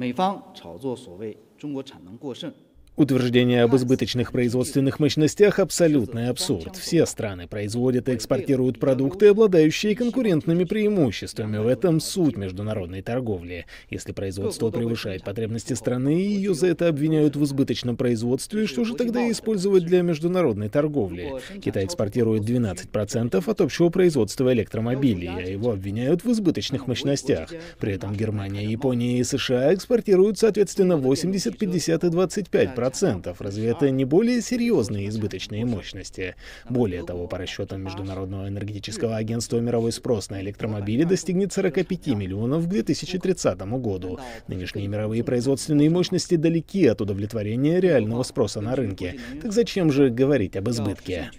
美方炒作所谓中国产能过剩。Утверждение об избыточных производственных мощностях — абсолютный абсурд. Все страны производят и экспортируют продукты, обладающие конкурентными преимуществами. В этом суть международной торговли. Если производство превышает потребности страны, и ее за это обвиняют в избыточном производстве, что же тогда использовать для международной торговли? Китай экспортирует 12% от общего производства электромобилей, а его обвиняют в избыточных мощностях. При этом Германия, Япония и США экспортируют, соответственно, 80, 50 и 25% процентов Разве это не более серьезные избыточные мощности? Более того, по расчетам Международного энергетического агентства мировой спрос на электромобили достигнет 45 миллионов к 2030 году. Нынешние мировые производственные мощности далеки от удовлетворения реального спроса на рынке. Так зачем же говорить об избытке?